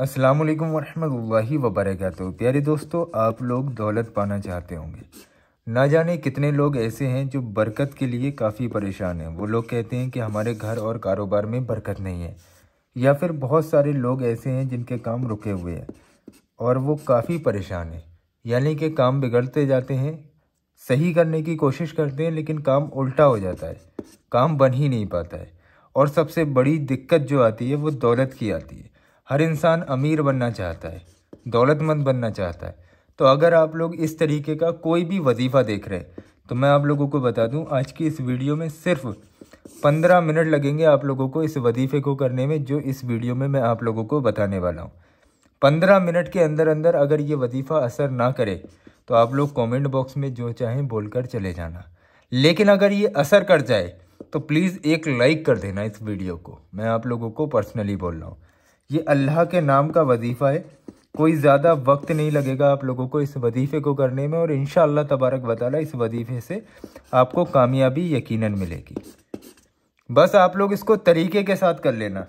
अस्सलाम वालेकुम वरहमतुल्लाहि बरकातहू प्यारे दोस्तों आप लोग दौलत पाना चाहते होंगे ना जाने कितने लोग ऐसे हैं जो बरकत के लिए काफ़ी परेशान हैं वो लोग कहते हैं कि हमारे घर और कारोबार में बरकत नहीं है या फिर बहुत सारे लोग ऐसे हैं जिनके काम रुके हुए हैं और वो काफ़ी परेशान हैं यानी कि काम बिगड़ते जाते हैं सही करने की कोशिश करते हैं लेकिन काम उल्टा हो जाता है काम बन ही नहीं पाता है और सबसे बड़ी दिक्कत जो आती है वो दौलत की आती है हर इंसान अमीर बनना चाहता है दौलतमंद बनना चाहता है तो अगर आप लोग इस तरीके का कोई भी वजीफ़ा देख रहे हैं तो मैं आप लोगों को बता दूं आज की इस वीडियो में सिर्फ पंद्रह मिनट लगेंगे आप लोगों को इस वजीफ़े को करने में जो इस वीडियो में मैं आप लोगों को बताने वाला हूँ पंद्रह मिनट के अंदर अंदर अगर ये वजीफ़ा असर ना करे तो आप लोग कमेंट बॉक्स में जो चाहें बोलकर चले जाना लेकिन अगर ये असर कर जाए तो प्लीज़ एक लाइक कर देना इस वीडियो को मैं आप लोगों को पर्सनली बोल रहा हूँ ये अल्लाह के नाम का वजीफ़ा है कोई ज़्यादा वक्त नहीं लगेगा आप लोगों को इस वजीफ़े को करने में और इन तबारक वाल इस वजीफ़े से आपको कामयाबी यकीन मिलेगी बस आप लोग इसको तरीके के साथ कर लेना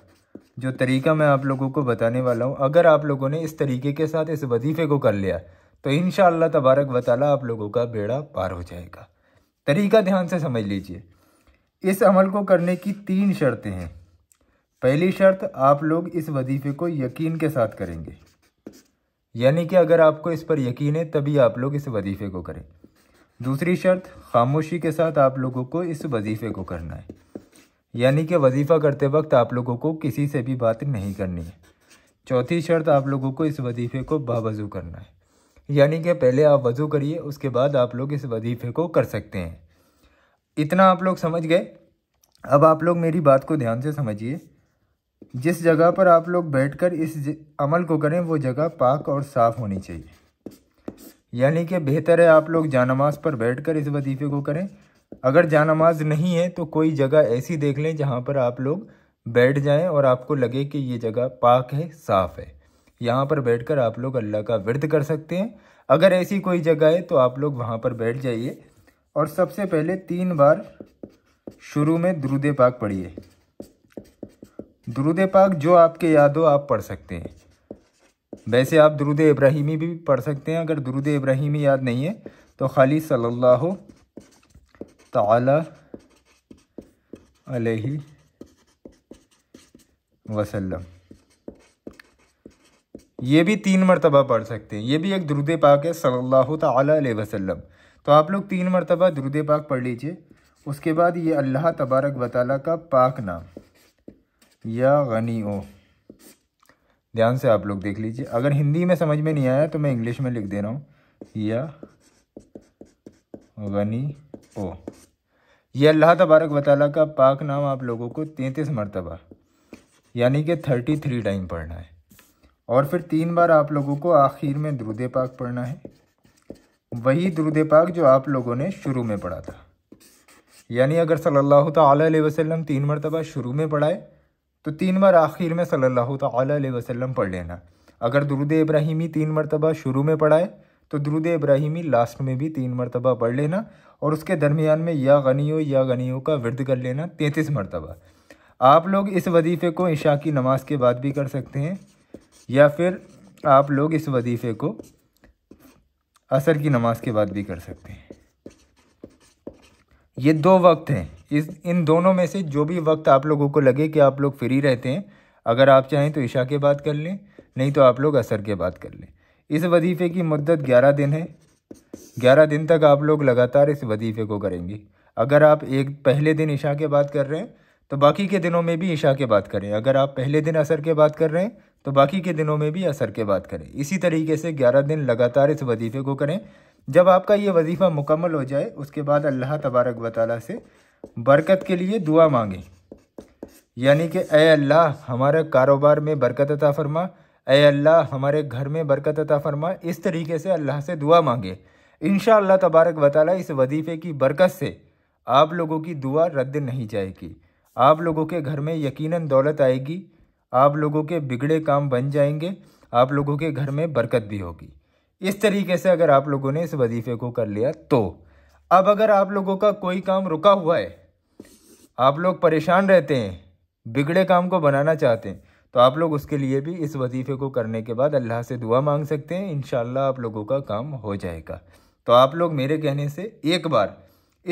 जो तरीका मैं आप लोगों को बताने वाला हूँ अगर आप लोगों ने इस तरीके के साथ इस वजीफ़े को कर लिया तो इन तबारक वाल आप लोगों का बेड़ा पार हो जाएगा तरीका ध्यान से समझ लीजिए इस अमल को करने की तीन शर्तें हैं पहली शर्त आप लोग इस वजीफ़े को यकीन के साथ करेंगे यानी कि अगर आपको इस पर यकीन है तभी आप लोग इस वजीफ़े को करें दूसरी शर्त खामोशी के साथ आप लोगों को इस वजीफ़े को करना है यानी कि वजीफ़ा करते वक्त आप लोगों को किसी से भी बात नहीं करनी है चौथी शर्त आप लोगों को इस वजीफ़े को बावजू करना है यानी कि पहले आप वज़ू करिए उसके बाद आप लोग इस वजीफ़े को कर सकते हैं इतना आप लोग समझ गए अब आप लोग मेरी बात को ध्यान से समझिए जिस जगह पर आप लोग बैठकर इस अमल को करें वो जगह पाक और साफ़ होनी चाहिए यानी कि बेहतर है आप लोग जानमाज पर बैठकर इस वजीफ़े को करें अगर जानमाज नहीं है तो कोई जगह ऐसी देख लें जहाँ पर आप लोग बैठ जाएं और आपको लगे कि ये जगह पाक है साफ़ है यहाँ पर बैठकर आप लोग अल्लाह का विरद कर सकते हैं अगर ऐसी कोई जगह है तो आप लोग वहाँ पर बैठ जाइए और सबसे पहले तीन बार शुरू में द्रुद पाक पढ़िए दुरुद पाक जो आपके याद हो आप पढ़ सकते हैं वैसे आप दरुद इब्राहिमी भी पढ़ सकते हैं अगर दुरुद इब्राहिमी याद नहीं है तो खाली सल्लल्लाहु ताला अलैहि वसल्लम ये भी तीन मरतबा पढ़ सकते हैं ये भी एक दरुद पाक है सल्लल्लाहु ताला अलैहि वसल्लम तो आप लोग तीन मरतबा दुरुद पाक पढ़ लीजिए उसके बाद ये अल्लाह तबारक वताल का पाक नाम या गनी ओ ध्यान से आप लोग देख लीजिए अगर हिंदी में समझ में नहीं आया तो मैं इंग्लिश में लिख दे रहा हूँ या गनी ओ यह अल्लाह तबारक वाली का पाक नाम आप लोगों को तैंतीस मरतबा यानी कि थर्टी थ्री टाइम पढ़ना है और फिर तीन बार आप लोगों को आखिर में द्रुद पाक पढ़ना है वही द्रुद पाक जो आप लोगों ने शुरू में पढ़ा था यानी अगर सल्लल्लाहु अलैहि वसल्लम तीन मरतबा शुरू में पढ़ाए तो तीन बार आखिर में सल्लल्लाहु अलैहि वसल्लम पढ़ लेना अगर दरुद इब्राहिमी तीन मरतबा शुरू में पढ़ाए तो दरुद इब्राहिमी लास्ट में भी तीन मरतबा पढ़ लेना और उसके दरमियान में या गनी या गनियो का वर्द कर लेना तैंतीस मरतबा आप लोग इस वजीफ़े को इशा की नमाज के बाद भी कर सकते हैं या फिर आप लोग इस वजीफ़े को असर की नमाज के बाद भी कर सकते हैं ये दो वक्त हैं इस इन दोनों में से जो भी वक्त आप लोगों को लगे कि आप लोग फ्री रहते हैं अगर आप चाहें तो ईशा के बाद कर लें नहीं तो आप लोग असर के बाद कर लें इस वजीफ़े की मदत ग्यारह दिन है ग्यारह दिन तक आप लोग लगातार इस वजीफ़े को करेंगे अगर आप एक पहले दिन ईशा के बाद कर रहे हैं तो बाकी के दिनों में भी ईशा के बाद करें अगर आप पहले दिन असर के बाद कर रहे हैं तो बाकी के दिनों में भी असर के बाद करें इसी तरीके से ग्यारह दिन लगातार इस वजीफ़े को करें जब आपका ये वजीफ़ा मुकम्मल हो जाए उसके बाद अल्लाह तबारक वाली से बरकत के लिए दुआ मांगें यानी कि ए अल्लाह हमारे कारोबार में बरकत अता फरमा ए अल्लाह हमारे घर में बरकत अता फरमा इस तरीके से अल्लाह से दुआ मांगे इन अल्लाह तबारक वाली इस वजीफ़े की बरकत से आप लोगों की दुआ रद्द नहीं जाएगी आप लोगों के घर में यकीनन दौलत आएगी आप लोगों के बिगड़े काम बन जाएंगे आप लोगों के घर में बरकत भी होगी इस तरीके से अगर आप लोगों ने इस वजीफे को कर लिया तो अब अगर आप लोगों का कोई काम रुका हुआ है आप लोग परेशान रहते हैं बिगड़े काम को बनाना चाहते हैं तो आप लोग उसके लिए भी इस वजीफ़े को करने के बाद अल्लाह से दुआ मांग सकते हैं इन आप लोगों का काम हो जाएगा तो आप लोग मेरे कहने से एक बार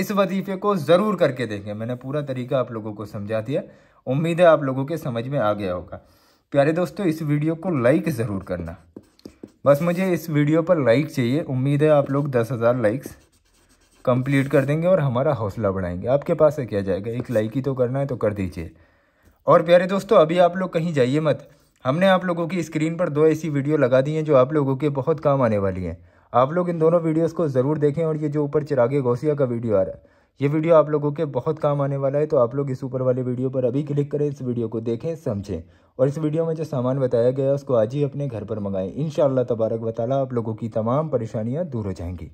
इस वजीफ़े को ज़रूर करके देखें मैंने पूरा तरीका आप लोगों को समझा दिया उम्मीद है आप लोगों के समझ में आ गया होगा प्यारे दोस्तों इस वीडियो को लाइक ज़रूर करना बस मुझे इस वीडियो पर लाइक चाहिए उम्मीद है आप लोग दस हज़ार लाइक्स कंप्लीट कर देंगे और हमारा हौसला बढ़ाएंगे आपके पास से क्या जाएगा एक लाइक ही तो करना है तो कर दीजिए और प्यारे दोस्तों अभी आप लोग कहीं जाइए मत हमने आप लोगों की स्क्रीन पर दो ऐसी वीडियो लगा दी हैं जो आप लोगों के बहुत काम आने वाली हैं आप लोग इन दोनों वीडियोज़ को ज़रूर देखें और ये जो ऊपर चिरागे घोसिया का वीडियो आ रहा है ये वीडियो आप लोगों के बहुत काम आने वाला है तो आप लोग इस ऊपर वाले वीडियो पर अभी क्लिक करें इस वीडियो को देखें समझें और इस वीडियो में जो सामान बताया गया उसको आज ही अपने घर पर मंगाएं इन तबारक वाली आप लोगों की तमाम परेशानियाँ दूर हो जाएंगी